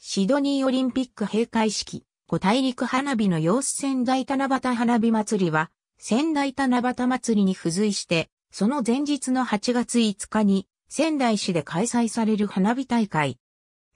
シドニーオリンピック閉会式、五大陸花火の様子仙台七夕花火祭りは、仙台七夕祭りに付随して、その前日の8月5日に、仙台市で開催される花火大会。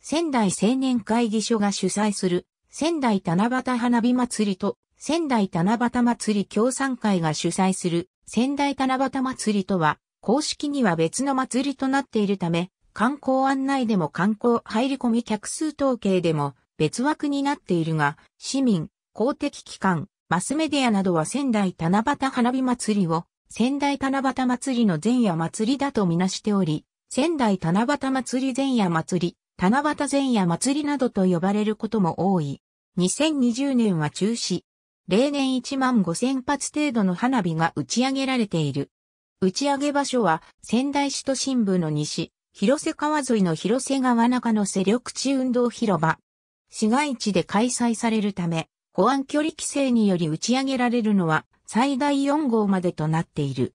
仙台青年会議所が主催する、仙台七夕花火祭りと、仙台七夕祭り協賛会が主催する、仙台七夕祭りとは、公式には別の祭りとなっているため、観光案内でも観光入り込み客数統計でも別枠になっているが、市民、公的機関、マスメディアなどは仙台七夕花火祭りを仙台七夕祭りの前夜祭りだとみなしており、仙台七夕祭り前夜祭り、七夕前夜祭りなどと呼ばれることも多い。2020年は中止。例年1万5000発程度の花火が打ち上げられている。打ち上げ場所は仙台市都心部の西、広瀬川沿いの広瀬川中の瀬緑地運動広場。市街地で開催されるため、保安距離規制により打ち上げられるのは最大4号までとなっている。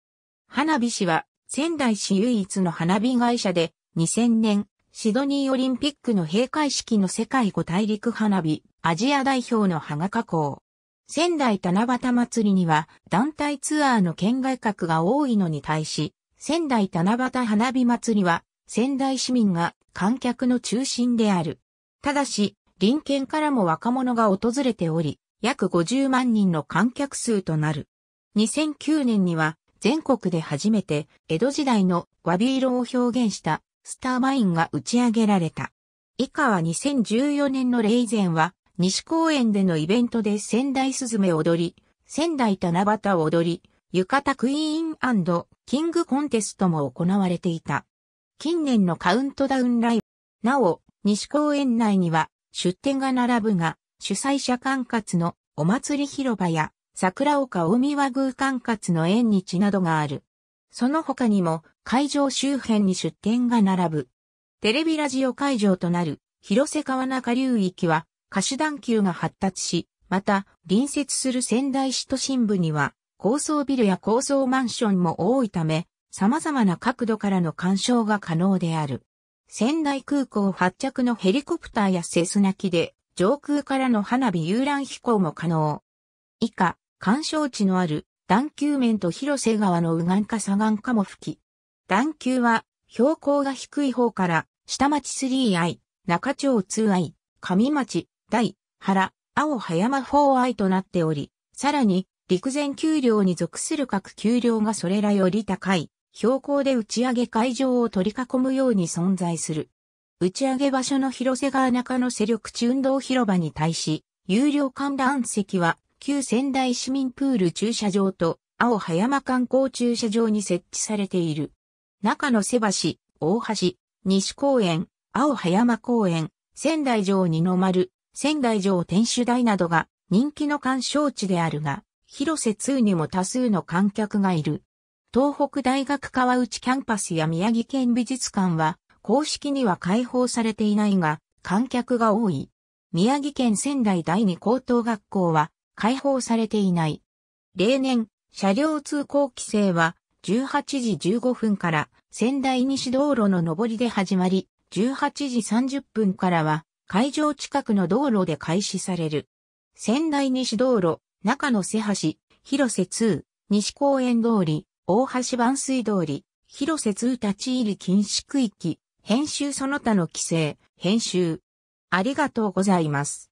花火師は仙台市唯一の花火会社で2000年シドニーオリンピックの閉会式の世界五大陸花火アジア代表の羽賀加工。仙台七夕祭りには団体ツアーの県外客が多いのに対し、仙台七夕花火祭りは仙台市民が観客の中心である。ただし、隣県からも若者が訪れており、約50万人の観客数となる。2009年には全国で初めて江戸時代の和ビ色を表現したスターマインが打ち上げられた。以下は2014年の霊前は西公園でのイベントで仙台すずめ踊り、仙台七夕踊り、浴衣クイーンキングコンテストも行われていた。近年のカウントダウンライブ。なお、西公園内には出店が並ぶが、主催者管轄のお祭り広場や桜岡大見和宮管轄の縁日などがある。その他にも会場周辺に出店が並ぶ。テレビラジオ会場となる広瀬川中流域は歌手団級が発達し、また隣接する仙台市都心部には高層ビルや高層マンションも多いため、様々な角度からの干渉が可能である。仙台空港発着のヘリコプターやセスナ機で上空からの花火遊覧飛行も可能。以下、干渉地のある段丘面と広瀬川の右岸か左岸かも吹き。段丘は標高が低い方から下町 3i、中町 2i、上町、大、原、青葉山 4i となっており、さらに陸前丘陵に属する各丘陵がそれらより高い標高で打ち上げ会場を取り囲むように存在する。打ち上げ場所の広瀬川中の勢力地運動広場に対し、有料観覧席は旧仙台市民プール駐車場と青葉山観光駐車場に設置されている。中野瀬橋、大橋、西公園、青葉山公園、仙台城二の丸、仙台城天守台などが人気の鑑賞地であるが、広瀬通にも多数の観客がいる。東北大学川内キャンパスや宮城県美術館は、公式には開放されていないが、観客が多い。宮城県仙台第二高等学校は、開放されていない。例年、車両通行規制は、18時15分から仙台西道路の上りで始まり、18時30分からは会場近くの道路で開始される。仙台西道路、中野瀬橋、広瀬通、西公園通り、大橋万水通り、広瀬通立ち入り禁止区域、編集その他の規制、編集。ありがとうございます。